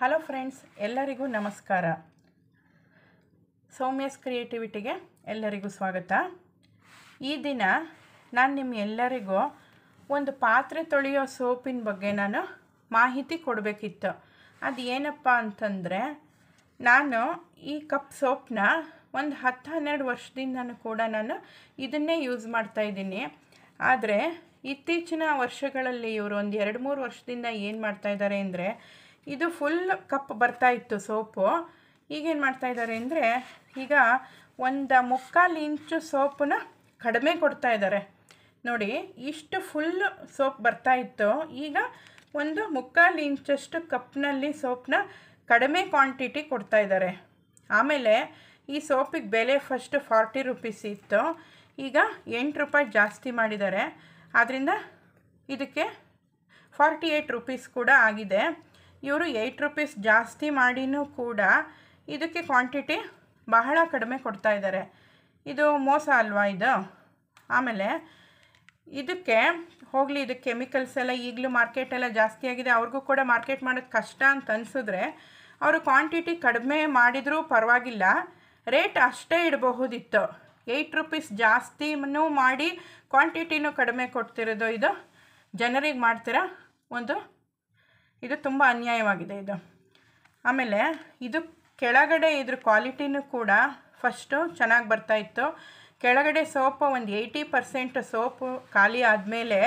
hello friends ಎಲ್ಲರಿಗೂ ನಮಸ್ಕಾರ ಸೌಮ್ಯಸ್ ಕ್ರಿಯೇಟಿವಿಟಿಗೆ ಎಲ್ಲರಿಗೂ ಸ್ವಾಗತ ಈ ದಿನ ನಾನು ನಿಮ್ಮ ಎಲ್ಲರಿಗೂ ಒಂದು ಪಾತ್ರೆ ತೊಳೆಯೋ ಸೋಪಿನ ಬಗ್ಗೆ ನಾನು ಮಾಹಿತಿ ಕೊಡಬೇಕಿತ್ತು ಅದು ಏನಪ್ಪ ಅಂತಂದರೆ ನಾನು ಈ ಕಪ್ ಸೋಪ್ನ ಒಂದು ಹತ್ತು ಹನ್ನೆರಡು ವರ್ಷದಿಂದ ಕೂಡ ನಾನು ಇದನ್ನೇ ಯೂಸ್ ಮಾಡ್ತಾಯಿದ್ದೀನಿ ಆದರೆ ಇತ್ತೀಚಿನ ವರ್ಷಗಳಲ್ಲಿ ಇವರು ಒಂದು ಎರಡು ಮೂರು ವರ್ಷದಿಂದ ಏನು ಮಾಡ್ತಾಯಿದ್ದಾರೆ ಅಂದರೆ ಇದು ಫುಲ್ ಕಪ್ ಬರ್ತಾ ಇತ್ತು ಸೋಪು ಈಗೇನು ಮಾಡ್ತಾಯಿದ್ದಾರೆ ಅಂದರೆ ಈಗ ಒಂದು ಮುಕ್ಕಾಲು ಇಂಚು ಸೋಪನ್ನ ಕಡಿಮೆ ಕೊಡ್ತಾ ಇದ್ದಾರೆ ನೋಡಿ ಇಷ್ಟು ಫುಲ್ ಸೋಪ್ ಬರ್ತಾ ಇತ್ತು ಈಗ ಒಂದು ಮುಕ್ಕಾಲು ಇಂಚಷ್ಟು ಕಪ್ನಲ್ಲಿ ಸೋಪನ್ನ ಕಡಿಮೆ ಕ್ವಾಂಟಿಟಿ ಕೊಡ್ತಾ ಇದ್ದಾರೆ ಆಮೇಲೆ ಈ ಸೋಪಿಗೆ ಬೆಲೆ ಫಸ್ಟ್ ಫಾರ್ಟಿ ರುಪೀಸ್ ಇತ್ತು ಈಗ ಎಂಟು ರೂಪಾಯಿ ಜಾಸ್ತಿ ಮಾಡಿದ್ದಾರೆ ಆದ್ದರಿಂದ ಇದಕ್ಕೆ ಫಾರ್ಟಿ ಏಯ್ಟ್ ರುಪೀಸ್ ಕೂಡ ಆಗಿದೆ ಇವರು ಏಯ್ಟ್ ರುಪೀಸ್ ಜಾಸ್ತಿ ಮಾಡಿನೂ ಕೂಡ ಇದಕ್ಕೆ ಕ್ವಾಂಟಿಟಿ ಬಹಳ ಕಡಿಮೆ ಕೊಡ್ತಾ ಇದ್ದಾರೆ ಇದು ಮೋಸ ಅಲ್ವಾ ಇದು ಆಮೇಲೆ ಇದಕ್ಕೆ ಹೋಗಲಿ ಇದು ಕೆಮಿಕಲ್ಸ್ ಎಲ್ಲ ಈಗಲೂ ಮಾರ್ಕೆಟೆಲ್ಲ ಜಾಸ್ತಿ ಆಗಿದೆ ಅವ್ರಿಗೂ ಕೂಡ ಮಾರ್ಕೆಟ್ ಮಾಡೋದು ಕಷ್ಟ ಅಂತ ಅನಿಸಿದ್ರೆ ಅವರು ಕ್ವಾಂಟಿಟಿ ಕಡಿಮೆ ಮಾಡಿದರೂ ಪರವಾಗಿಲ್ಲ ರೇಟ್ ಅಷ್ಟೇ ಇಡಬಹುದಿತ್ತು ಏಯ್ಟ್ ರುಪೀಸ್ ಜಾಸ್ತಿನೂ ಮಾಡಿ ಕ್ವಾಂಟಿಟಿನೂ ಕಡಿಮೆ ಕೊಡ್ತಿರೋದು ಇದು ಜನರಿಗೆ ಮಾಡ್ತೀರಾ ಒಂದು ಇದು ತುಂಬ ಅನ್ಯಾಯವಾಗಿದೆ ಇದು ಆಮೇಲೆ ಇದು ಕೆಳಗಡೆ ಇದ್ರ ಕ್ವಾಲಿಟಿನೂ ಕೂಡ ಫಸ್ಟು ಚೆನ್ನಾಗಿ ಬರ್ತಾಯಿತ್ತು ಕೆಳಗಡೆ ಸೋಪು ಒಂದು ಏಯ್ಟಿ ಪರ್ಸೆಂಟ್ ಸೋಪು ಖಾಲಿ ಆದಮೇಲೆ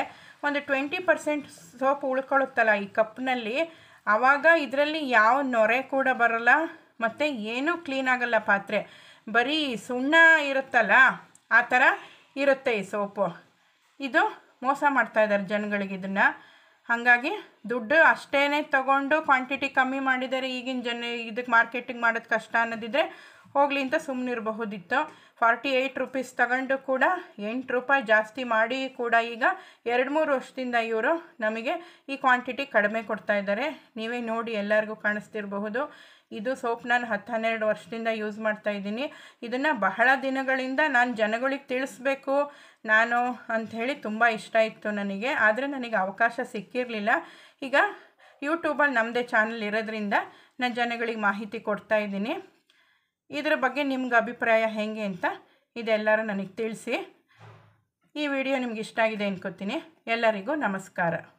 ಒಂದು ಟ್ವೆಂಟಿ ಪರ್ಸೆಂಟ್ ಸೋಪ್ ಉಳ್ಕೊಳ್ಳುತ್ತಲ್ಲ ಈ ಕಪ್ನಲ್ಲಿ ಆವಾಗ ಇದರಲ್ಲಿ ಯಾವ ನೊರೆ ಕೂಡ ಬರಲ್ಲ ಮತ್ತು ಏನೂ ಕ್ಲೀನ್ ಆಗಲ್ಲ ಪಾತ್ರೆ ಬರೀ ಸುಣ್ಣ ಇರುತ್ತಲ್ಲ ಆ ಥರ ಇರುತ್ತೆ ಈ ಸೋಪು ಇದು ಮೋಸ ಮಾಡ್ತಾಯಿದ್ದಾರೆ ಜನಗಳಿಗೆ ಇದನ್ನು ಹಾಗಾಗಿ ದುಡ್ಡು ಅಷ್ಟೇ ತಗೊಂಡು ಕ್ವಾಂಟಿಟಿ ಕಮ್ಮಿ ಮಾಡಿದರೆ ಈಗಿನ ಜನ ಇದಕ್ಕೆ ಮಾರ್ಕೆಟಿಂಗ್ ಮಾಡೋದು ಕಷ್ಟ ಅನ್ನೋದಿದ್ರೆ ಹೋಗ್ಲಿಂತ ಅಂತ ಸುಮ್ಮನಿರಬಹುದಿತ್ತು ಫಾರ್ಟಿ ಏಯ್ಟ್ ರುಪೀಸ್ ತಗೊಂಡು ಕೂಡ ಎಂಟು ರೂಪಾಯಿ ಜಾಸ್ತಿ ಮಾಡಿ ಕೂಡ ಈಗ ಎರಡು ಮೂರು ವರ್ಷದಿಂದ ಇವರು ನಮಗೆ ಈ ಕ್ವಾಂಟಿಟಿ ಕಡಿಮೆ ಕೊಡ್ತಾ ಇದ್ದಾರೆ ನೀವೇ ನೋಡಿ ಎಲ್ಲರಿಗೂ ಕಾಣಿಸ್ತಿರಬಹುದು ಇದು ಸೋಪ್ ನಾನು ಹತ್ತು ಹನ್ನೆರಡು ವರ್ಷದಿಂದ ಯೂಸ್ ಮಾಡ್ತಾ ಇದ್ದೀನಿ ಇದನ್ನು ಬಹಳ ದಿನಗಳಿಂದ ನಾನು ಜನಗಳಿಗೆ ತಿಳಿಸ್ಬೇಕು ನಾನು ಅಂಥೇಳಿ ತುಂಬ ಇಷ್ಟ ಇತ್ತು ನನಗೆ ಆದರೆ ನನಗೆ ಅವಕಾಶ ಸಿಕ್ಕಿರಲಿಲ್ಲ ಈಗ ಯೂಟ್ಯೂಬಲ್ಲಿ ನಮ್ಮದೇ ಚಾನಲ್ ಇರೋದ್ರಿಂದ ನಾನು ಜನಗಳಿಗೆ ಮಾಹಿತಿ ಕೊಡ್ತಾ ಇದ್ದೀನಿ ಇದರ ಬಗ್ಗೆ ನಿಮ್ಗೆ ಅಭಿಪ್ರಾಯ ಹೇಗೆ ಅಂತ ಇದೆಲ್ಲರೂ ನನಗೆ ತಿಳಿಸಿ ಈ ವಿಡಿಯೋ ನಿಮ್ಗೆ ಇಷ್ಟ ಆಗಿದೆ ಅನ್ಕೋತೀನಿ ಎಲ್ಲರಿಗೂ ನಮಸ್ಕಾರ